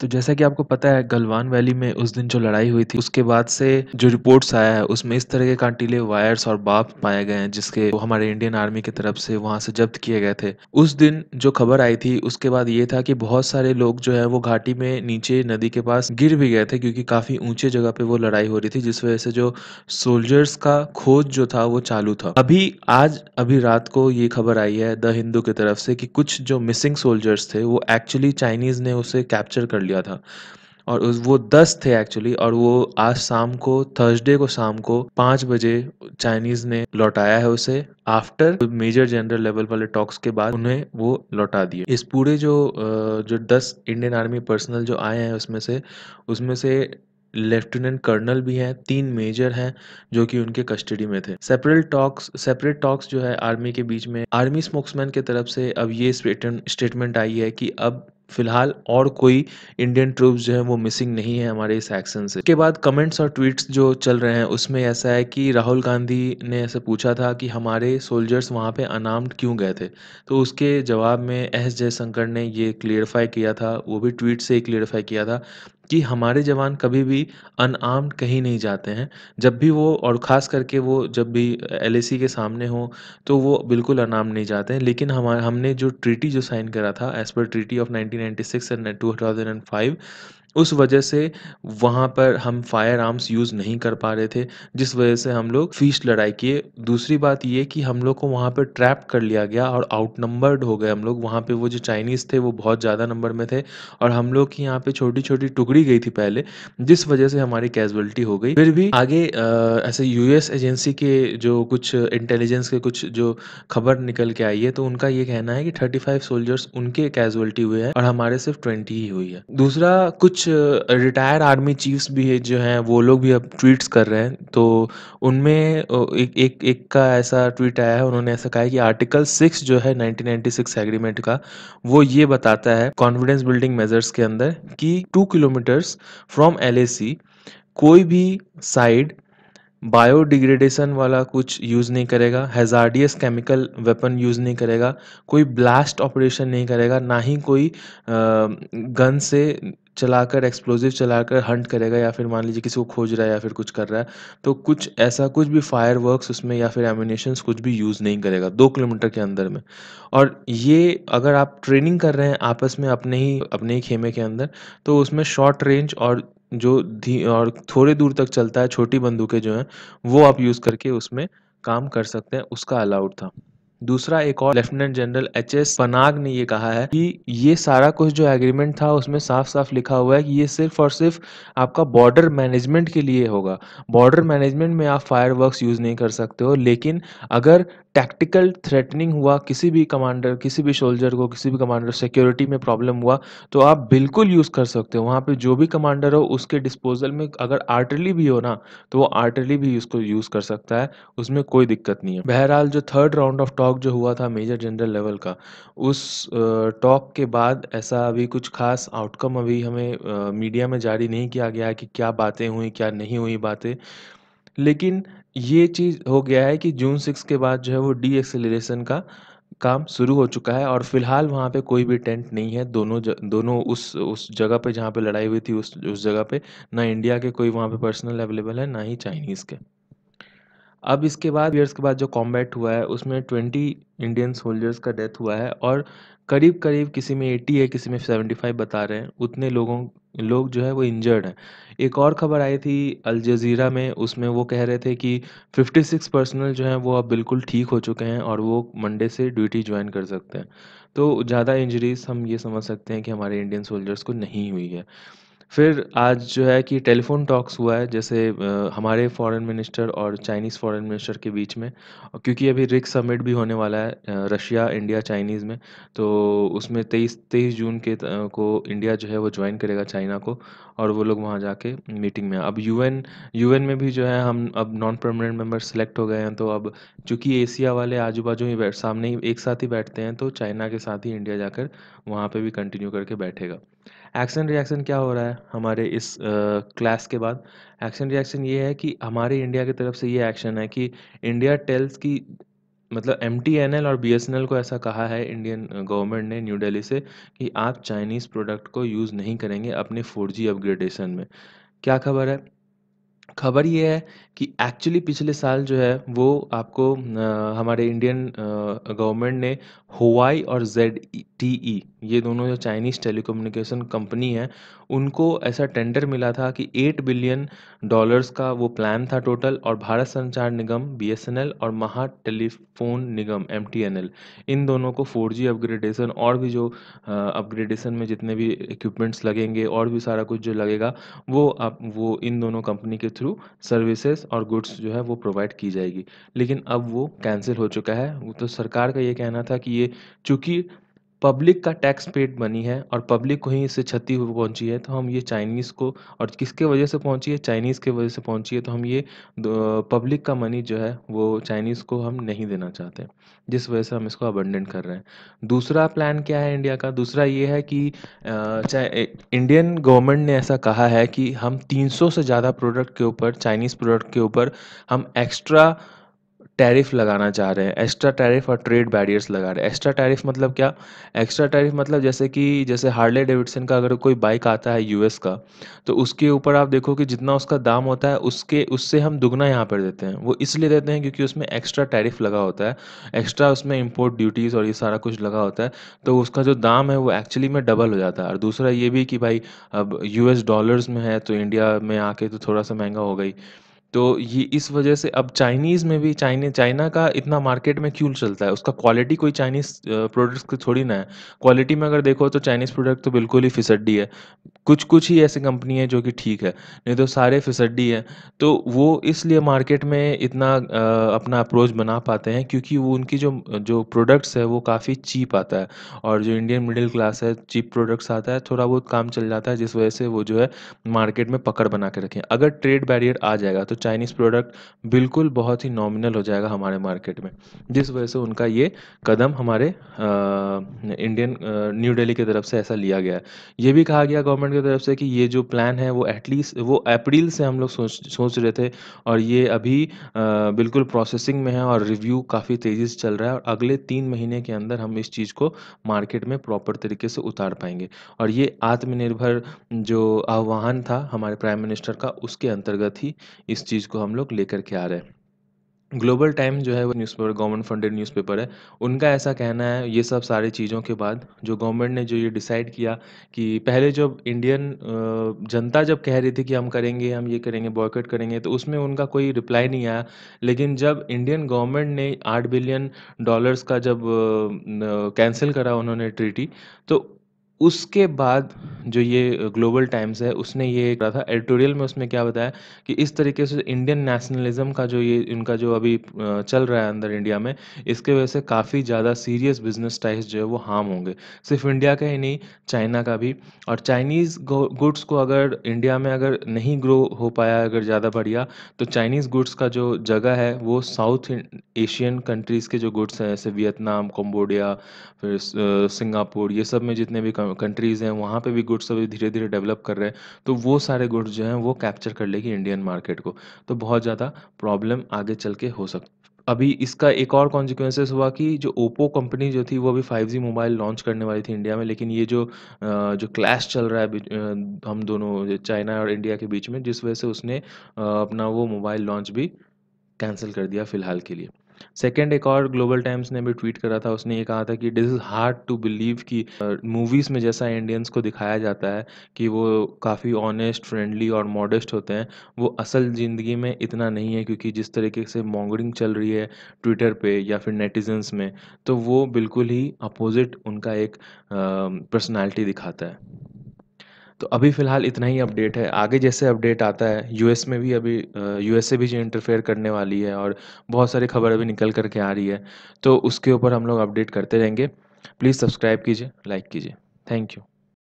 तो जैसा कि आपको पता है गलवान वैली में उस दिन जो लड़ाई हुई थी उसके बाद से जो रिपोर्ट्स आया है उसमें इस तरह के कांटीले वायर्स और बाप पाए गए हैं जिसके वो हमारे इंडियन आर्मी की तरफ से वहां से जब्त किए गए थे उस दिन जो खबर आई थी उसके बाद ये था कि बहुत सारे लोग जो है वो घाटी में नीचे नदी के पास गिर भी गए थे क्योंकि काफी ऊंचे जगह पे वो लड़ाई हो रही थी जिस वजह से जो सोल्जर्स का खोज जो था वो चालू था अभी आज अभी रात को ये खबर आई है द हिंदू की तरफ से कि कुछ जो मिसिंग सोल्जर्स थे वो एक्चुअली चाइनीज ने उसे कैप कैप्चर कर लिया था और उस वो दस थे एक्चुअली और वो आज शाम को थर्सडे को शाम को पाँच बजे चाइनीज़ ने लौटाया है उसे आफ्टर मेजर जनरल लेवल वाले टॉक्स के बाद उन्हें वो लौटा दिए इस पूरे जो जो दस इंडियन आर्मी पर्सनल जो आए हैं उसमें से उसमें से लेफ्टिनेंट कर्नल भी हैं तीन मेजर हैं जो कि उनके कस्टडी में थे सेपरेट टॉक्स सेपरेट टॉक्स जो है आर्मी के बीच में आर्मी स्पोक्समैन के तरफ से अब ये स्टेटमेंट आई है कि अब फिलहाल और कोई इंडियन ट्रूप्स जो है वो मिसिंग नहीं है हमारे इस एक्शन से के बाद कमेंट्स और ट्वीट्स जो चल रहे हैं उसमें ऐसा है कि राहुल गांधी ने ऐसे पूछा था कि हमारे सोल्जर्स वहाँ पे अनार्म्ड क्यों गए थे तो उसके जवाब में एस जयशंकर ने ये क्लियरफाई किया था वो भी ट्वीट से ही क्लियरफाई किया था कि हमारे जवान कभी भी अनआर्म्ड कहीं नहीं जाते हैं जब भी वो और ख़ास करके वो जब भी एल के सामने हो तो वो बिल्कुल अनआर्म्ड नहीं जाते हैं लेकिन हमारे हमने जो ट्रीटी जो साइन करा था as per treaty of 1996 and 2005 उस वजह से वहाँ पर हम फायर आर्म्स यूज़ नहीं कर पा रहे थे जिस वजह से हम लोग फीस लड़ाई किए दूसरी बात ये कि हम लोग को वहाँ पर ट्रैप कर लिया गया और आउट नंबर्ड हो गए हम लोग वहाँ पे वो जो चाइनीज़ थे वो बहुत ज़्यादा नंबर में थे और हम लोग की यहाँ पे छोटी छोटी टुकड़ी गई थी पहले जिस वजह से हमारी कैजुअलिटी हो गई फिर भी आगे आ, ऐसे यू एजेंसी के जो कुछ इंटेलिजेंस के कुछ जो खबर निकल के आई है तो उनका ये कहना है कि थर्टी सोल्जर्स उनके कैजुअलिटी हुए हैं और हमारे सिर्फ ट्वेंटी ही हुई है दूसरा कुछ कुछ रिटायर आर्मी चीफ्स भी है जो हैं वो लोग भी अब ट्वीट्स कर रहे हैं तो उनमें एक एक एक का ऐसा ट्वीट आया है उन्होंने ऐसा कहा है कि आर्टिकल सिक्स जो है 1996 एग्रीमेंट का वो ये बताता है कॉन्फिडेंस बिल्डिंग मेजर्स के अंदर कि टू किलोमीटर्स फ्रॉम एल कोई भी साइड बायोडिग्रेडेशन वाला कुछ यूज़ नहीं करेगा हेजार्डियस केमिकल वेपन यूज़ नहीं करेगा कोई ब्लास्ट ऑपरेशन नहीं करेगा ना ही कोई गन से चलाकर एक्सप्लोजिव चलाकर हंट करेगा या फिर मान लीजिए किसी को खोज रहा है या फिर कुछ कर रहा है तो कुछ ऐसा कुछ भी फायर उसमें या फिर एमिनेशन कुछ भी यूज़ नहीं करेगा दो किलोमीटर के अंदर में और ये अगर आप ट्रेनिंग कर रहे हैं आपस में अपने ही अपने ही खेमे के अंदर तो उसमें शॉर्ट रेंज और जो धी और थोड़े दूर तक चलता है छोटी बंदूकें जो हैं वो आप यूज़ करके उसमें काम कर सकते हैं उसका अलाउड था दूसरा एक और lieutenant general H S Panag ने ये कहा है कि ये सारा कुछ जो एग्रीमेंट था उसमें साफ साफ लिखा हुआ है कि ये सिर्फ और सिर्फ आपका बॉर्डर मैनेजमेंट के लिए होगा बॉर्डर मैनेजमेंट में आप फायरवर्क्स यूज़ नहीं कर सकते हो लेकिन अगर टैक्टिकल थ्रेटनिंग हुआ किसी भी कमांडर किसी भी सोल्जर को किसी भी कमांडर सिक्योरिटी में प्रॉब्लम हुआ तो आप बिल्कुल यूज़ कर सकते हो वहाँ पे जो भी कमांडर हो उसके डिस्पोजल में अगर आर्टरली भी हो ना तो वो आर्टरली भी उसको यूज़ कर सकता है उसमें कोई दिक्कत नहीं है बहरहाल जो third round of top talk जो हुआ था मेजर जनरल लेवल का उस टॉक के बाद ऐसा अभी कुछ खास आउटकम अभी हमें मीडिया में जारी नहीं किया गया है कि क्या बातें हुई क्या नहीं हुई बातें लेकिन ये चीज़ हो गया है कि जून सिक्स के बाद जो है वो डी एक्सेलरेशन का काम शुरू हो चुका है और फिलहाल वहाँ पे कोई भी टेंट नहीं है दोनों ज, दोनों उस उस जगह पे जहाँ पे लड़ाई हुई थी उस उस जगह पे ना इंडिया के कोई वहाँ पे पर्सनल अवेलेबल है ना ही चाइनीज़ के अब इसके बाद ईयर्स के बाद जो कॉम्बैट हुआ है उसमें ट्वेंटी इंडियन सोल्जर्स का डेथ हुआ है और करीब करीब किसी में एट्टी है किसी में सेवेंटी फाइव बता रहे हैं उतने लोगों लोग जो है वो इंजर्ड हैं एक और खबर आई थी अल जजीरा में उसमें वो कह रहे थे कि फ़िफ्टी सिक्स पर्सनल जो हैं वो अब बिल्कुल ठीक हो चुके हैं और वो मंडे से ड्यूटी ज्वाइन कर सकते हैं तो ज़्यादा इंजरीज हम ये समझ सकते हैं कि हमारे इंडियन सोल्जर्स को नहीं हुई है फिर आज जो है कि टेलीफोन टॉक्स हुआ है जैसे हमारे फॉरेन मिनिस्टर और चाइनीज़ फॉरेन मिनिस्टर के बीच में क्योंकि अभी रिक्स समिट भी होने वाला है रशिया इंडिया चाइनीज़ में तो उसमें तेईस तेईस जून के को इंडिया जो है वो ज्वाइन करेगा चाइना को और वो लोग वहाँ जाके मीटिंग में यू अब यू यूएन में भी जो है हम अब नॉन परमानेंट मेम्बर सेलेक्ट हो गए हैं तो अब चूँकि एशिया वाले आजू बाजू ही सामने ही एक साथ ही बैठते हैं तो चाइना के साथ ही इंडिया जाकर वहाँ पर भी कंटिन्यू करके बैठेगा एक्शन रिएक्शन क्या हो रहा है हमारे इस क्लास के बाद एक्शन रिएक्शन ये है कि हमारे इंडिया की तरफ से ये एक्शन है कि इंडिया टेल्स की मतलब एम और बी को ऐसा कहा है इंडियन गवर्नमेंट ने न्यू दिल्ली से कि आप चाइनीज़ प्रोडक्ट को यूज़ नहीं करेंगे अपने फोर अपग्रेडेशन में क्या खबर है खबर ये है कि एक्चुअली पिछले साल जो है वो आपको हमारे इंडियन गवर्नमेंट ने हुआई और जेड टी ई ये दोनों जो चाइनीज़ टेलीकम्युनिकेशन कंपनी है उनको ऐसा टेंडर मिला था कि एट बिलियन डॉलर्स का वो प्लान था टोटल और भारत संचार निगम बी और महा टेलीफोन निगम एम इन दोनों को फोर अपग्रेडेशन और भी जो अपग्रेडेशन में जितने भी इक्विपमेंट्स लगेंगे और भी सारा कुछ जो लगेगा वो आप वो इन दोनों कंपनी के थ्रू सर्विसेज और गुड्स जो है वो प्रोवाइड की जाएगी लेकिन अब वो कैंसिल हो चुका है वो तो सरकार का ये कहना था कि ये चूँकि पब्लिक का टैक्स पेड बनी है और पब्लिक को ही इससे क्षति पहुंची है तो हम ये चाइनीज़ को और किसके वजह से पहुंची है चाइनीज़ के वजह से पहुंची है तो हम ये पब्लिक का मनी जो है वो चाइनीज़ को हम नहीं देना चाहते जिस वजह से हम इसको अबंडेंट कर रहे हैं दूसरा प्लान क्या है इंडिया का दूसरा ये है कि इंडियन गवर्नमेंट ने ऐसा कहा है कि हम तीन से ज़्यादा प्रोडक्ट के ऊपर चाइनीज़ प्रोडक्ट के ऊपर हम एक्स्ट्रा टैरिफ लगाना चाह रहे हैं एक्स्ट्रा टैरिफ और ट्रेड बैरियर्स लगा रहे हैं एक्स्ट्रा टैरिफ मतलब क्या एक्स्ट्रा टैरिफ मतलब जैसे कि जैसे हार्ले डेविडसन का अगर कोई बाइक आता है यूएस का तो उसके ऊपर आप देखो कि जितना उसका दाम होता है उसके उससे हम दुगना यहाँ पर देते हैं वो इसलिए देते हैं क्योंकि उसमें एक्स्ट्रा टैरिफ लगा होता है एक्स्ट्रा उसमें इम्पोर्ट ड्यूटीज़ और ये सारा कुछ लगा होता है तो उसका जो दाम है वो एक्चुअली में डबल हो जाता है और दूसरा ये भी कि भाई अब यू डॉलर्स में है तो इंडिया में आके तो थोड़ा सा महंगा हो गई तो ये इस वजह से अब चाइनीज़ में भी चाइनी चाइना का इतना मार्केट में क्यों चलता है उसका क्वालिटी कोई चाइनीज़ प्रोडक्ट्स की थोड़ी ना है क्वालिटी में अगर देखो तो चाइनीज़ प्रोडक्ट तो बिल्कुल ही फिसड्डी है कुछ कुछ ही ऐसी कंपनी है जो कि ठीक है नहीं तो सारे फिसड्डी है तो वो इसलिए मार्केट में इतना आ, अपना अप्रोच बना पाते हैं क्योंकि वो उनकी जो जो प्रोडक्ट्स है वो काफ़ी चीप आता है और जो इंडियन मिडिल क्लास है चीप प्रोडक्ट्स आता है थोड़ा बहुत काम चल जाता है जिस वजह से वो जो है मार्केट में पकड़ बना के रखें अगर ट्रेड बैरियर आ जाएगा तो चाइनीज़ प्रोडक्ट बिल्कुल बहुत ही नॉमिनल हो जाएगा हमारे मार्केट में जिस वजह से उनका ये कदम हमारे इंडियन न्यू दिल्ली की तरफ से ऐसा लिया गया है ये भी कहा गया गवर्नमेंट की तरफ से कि ये जो प्लान है वो एटलीस्ट वो अप्रैल से हम लोग सोच सोच रहे थे और ये अभी बिल्कुल प्रोसेसिंग में है और रिव्यू काफ़ी तेज़ी से चल रहा है और अगले तीन महीने के अंदर हम इस चीज़ को मार्केट में प्रॉपर तरीके से उतार पाएंगे और ये आत्मनिर्भर जो आह्वान था हमारे प्राइम मिनिस्टर का उसके अंतर्गत ही इस चीज़ चीज़ को हम लोग लेकर के आ रहे हैं ग्लोबल टाइम जो है वो न्यूज़पेपर गवर्नमेंट फंडेड न्यूज़पेपर है उनका ऐसा कहना है ये सब सारी चीज़ों के बाद जो गवर्नमेंट ने जो ये डिसाइड किया कि पहले जब इंडियन जनता जब कह रही थी कि हम करेंगे हम ये करेंगे बॉयकट करेंगे तो उसमें उनका कोई रिप्लाई नहीं आया लेकिन जब इंडियन गवर्नमेंट ने आठ बिलियन डॉलर्स का जब कैंसिल करा उन्होंने ट्रीटी तो उसके बाद जो ये ग्लोबल टाइम्स है उसने ये कहा था एडिटोरियल में उसमें क्या बताया कि इस तरीके से इंडियन नेशनलिज्म का जो ये इनका जो अभी चल रहा है अंदर इंडिया में इसके वजह से काफ़ी ज़्यादा सीरियस बिजनेस टाइप्स जो है वो हार्म होंगे सिर्फ इंडिया का ही नहीं चाइना का भी और चाइनीज़ गुड्स को अगर इंडिया में अगर नहीं ग्रो हो पाया अगर ज़्यादा बढ़िया तो चाइनीज़ गुड्स का जो जगह है वो साउथ एशियन कंट्रीज़ के जो गुड्स हैं जैसे वियतनाम कम्बोडिया फिर सिंगापुर ये सब में जितने भी कंट्रीज़ हैं वहाँ पे भी गुड्स अभी धीरे धीरे डेवलप कर रहे हैं तो वो सारे गुड्स जो हैं वो कैप्चर कर लेगी इंडियन मार्केट को तो बहुत ज़्यादा प्रॉब्लम आगे चल के हो सकती अभी इसका एक और कॉन्सिक्वेंसेस हुआ कि जो ओप्पो कंपनी जो थी वो अभी 5G मोबाइल लॉन्च करने वाली थी इंडिया में लेकिन ये जो जो क्लैश चल रहा है हम दोनों चाइना और इंडिया के बीच में जिस वजह से उसने अपना वो मोबाइल लॉन्च भी कैंसिल कर दिया फ़िलहाल के लिए सेकेंड एक और ग्लोबल टाइम्स ने भी ट्वीट करा था उसने ये कहा था कि this is hard to believe कि मूवीज़ में जैसा इंडियंस को दिखाया जाता है कि वो काफ़ी ऑनेस्ट फ्रेंडली और मॉडेस्ट होते हैं वो असल ज़िंदगी में इतना नहीं है क्योंकि जिस तरीके से मॉन्गरिंग चल रही है ट्विटर पे या फिर नेटिजन्स में तो वो बिल्कुल ही अपोजिट उनका एक पर्सनैलिटी दिखाता है तो अभी फ़िलहाल इतना ही अपडेट है आगे जैसे अपडेट आता है यूएस में भी अभी यूएसए भी जो इंटरफेयर करने वाली है और बहुत सारी खबर अभी निकल करके आ रही है तो उसके ऊपर हम लोग अपडेट करते रहेंगे प्लीज़ सब्सक्राइब कीजिए लाइक कीजिए थैंक यू